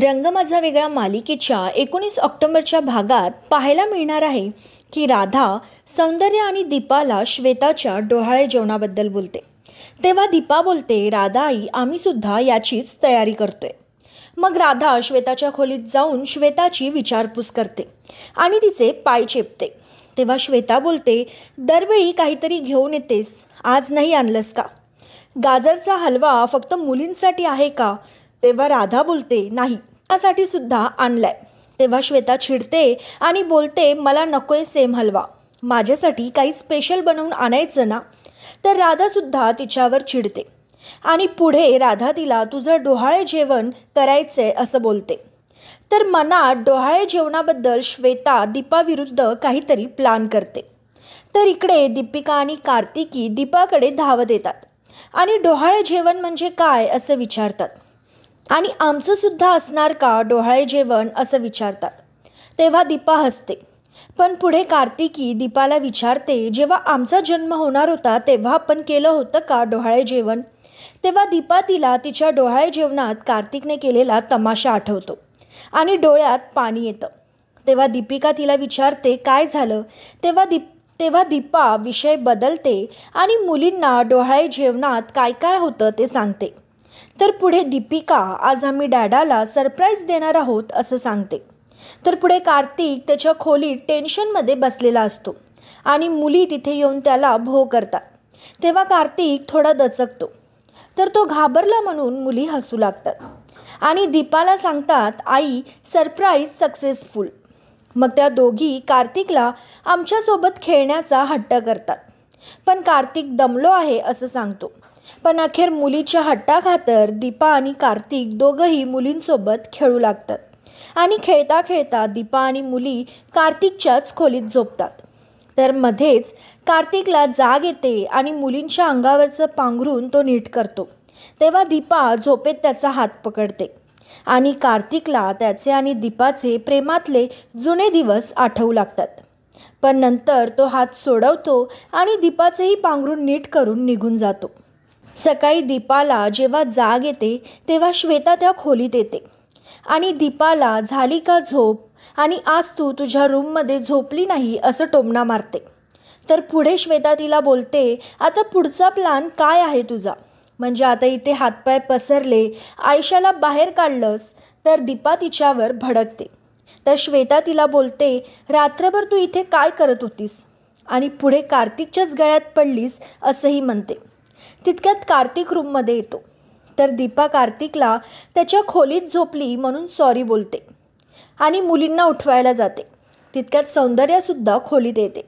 रंग माझा वेगळा मालिकेच्या एकोणीस ऑक्टोबरच्या भागात पाहायला मिळणार आहे की राधा सौंदर्य आणि दीपाला श्वेताच्या डोहाळे जेवणाबद्दल बोलते तेव्हा दीपा बोलते राधा आई आम्ही सुद्धा याचीच तयारी करतोय मग राधा श्वेताच्या खोलीत जाऊन श्वेताची विचारपूस करते आणि तिचे पाय चेपते तेव्हा श्वेता बोलते दरवेळी काहीतरी घेऊन येतेस आज नाही आणलंस का गाजरचा हलवा फक्त मुलींसाठी आहे का तेव्हा राधा बोलते नाही त्यासाठी सुद्धा आणलाय तेव्हा श्वेता चिडते आणि बोलते मला नकोय सेम हलवा माझ्यासाठी काही स्पेशल बनवून आणायचं ना तर राधासुद्धा तिच्यावर चिडते आणि पुढे राधा तिला तुझं डोहाळे जेवण करायचंय असं बोलते तर मनात डोहाळे जेवणाबद्दल श्वेता दीपाविरुद्ध काहीतरी प्लान करते तर इकडे दीपिका आणि कार्तिकी दीपाकडे धावत येतात आणि डोहाळे जेवण म्हणजे काय असं विचारतात आणि आमचंसुद्धा असणार का डोहाळे जेवण असं विचारतात तेव्हा दीपा हसते पण पुढे कार्तिकी दीपाला विचारते जेव्हा आमचा जन्म होणार होता तेव्हा आपण केलं होतं का डोहाळे जेवण तेव्हा दीपा तिला तिच्या डोहाळे जेवणात कार्तिकने केलेला तमाशा आठवतो आणि डोळ्यात पाणी येतं तेव्हा दीपिका तिला विचारते काय झालं तेव्हा दीप तेव्हा दीपा विषय बदलते आणि मुलींना डोहाळे जेवणात काय काय होतं ते सांगते तर पुढे दीपिका आज आम्ही डॅडाला सरप्राईज देणार आहोत असं सांगते तर पुढे कार्तिक त्याच्या खोलीत टेन्शनमध्ये बसलेला असतो आणि मुली तिथे येऊन त्याला भो करतात तेव्हा कार्तिक थोडा दचकतो तर तो घाबरला म्हणून मुली हसू लागतात आणि दीपाला सांगतात आई सरप्राईज सक्सेसफुल मग त्या दोघी कार्तिकला आमच्यासोबत खेळण्याचा हट्ट करतात पण कार्तिक दमलो आहे असं सांगतो पण अखेर मुलीच्या हट्टाखातर दीपा आणि कार्तिक दोघंही मुलींसोबत खेळू लागतात आणि खेळता खेळता दीपा आणि मुली कार्तिकच्याच खोलीत झोपतात तर मध्येच कार्तिकला जाग येते आणि मुलींच्या अंगावरचं पांघरून तो नीट करतो तेव्हा दीपा झोपेत त्याचा हात पकडते आणि कार्तिकला त्याचे आणि दीपाचे प्रेमातले जुने दिवस आठवू लागतात पण नंतर तो हात सोडवतो आणि दीपाचेही पांघरून नीट करून निघून जातो सकाळी दीपाला जेव्हा जाग येते तेव्हा श्वेता त्या खोलीत येते आणि दीपाला झाली का झोप आणि आज तू तु तुझ्या रूममध्ये झोपली नाही असं टोमणा मारते तर पुढे श्वेता तिला बोलते आता पुढचा प्लान काय आहे तुझा म्हणजे आता इथे हातपाय पसरले आयशाला बाहेर काढलंस तर दीपा तिच्यावर भडकते तर श्वेता तिला बोलते रात्रभर तू इथे काय करत होतीस आणि पुढे कार्तिकच्याच गळ्यात पडलीस असंही म्हणते तितक्यात कार्तिक रूममध्ये येतो तर दीपा कार्तिकला त्याच्या खोलीत झोपली म्हणून सॉरी बोलते आणि मुलींना उठवायला जाते तितक्यात सौंदर्यसुद्धा खोलीत येते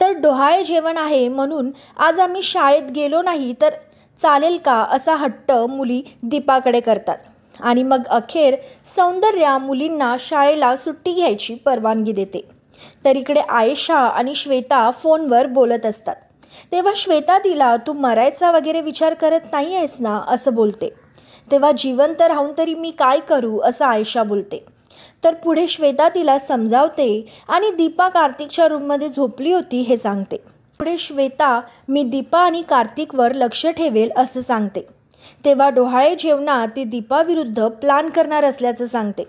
तर डोहाळे जेवण आहे म्हणून आज आम्ही शाळेत गेलो नाही तर चालेल का असा हट्ट मुली दीपाकडे करतात आणि मग अखेर सौंदर्या मुलींना शाळेला सुट्टी घ्यायची परवानगी देते तर इकडे आयशा आणि श्वेता फोनवर बोलत असतात तेव्हा श्वेता तिला तू मरायचा वगैरे विचार करत नाही आहेस ना असं बोलते तेव्हा जिवंत राहून तरी मी काय करू असं आयशा बोलते तर पुढे श्वेता तिला समजावते आणि दीपा कार्तिकच्या रूममध्ये झोपली होती हे सांगते पुढे श्वेता मी दीपा आणि कार्तिकवर लक्ष ठेवेल असं सांगते तेव्हा डोहाळे जेवणा ती दीपाविरुद्ध प्लॅन करणार असल्याचं सांगते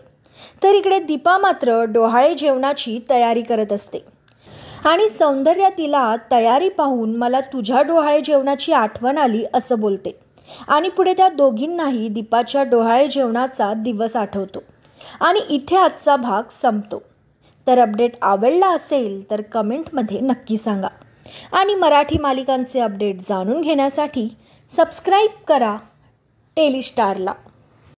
तर इकडे दीपा मात्र डोहाळे जेवणाची तयारी करत असते आणि सौंदर्य तिला तयारी पाहून मला तुझ्या डोहाळे जेवणाची आठवण आली असं बोलते आणि पुढे त्या दोघींनाही दीपाच्या डोहाळे जेवणाचा दिवस आठवतो आणि इथे आजचा भाग संपतो तर अपडेट आवडला असेल तर कमेंटमध्ये नक्की सांगा आणि मराठी मालिकांचे अपडेट जाणून घेण्यासाठी सबस्क्राईब करा टेलिस्टारला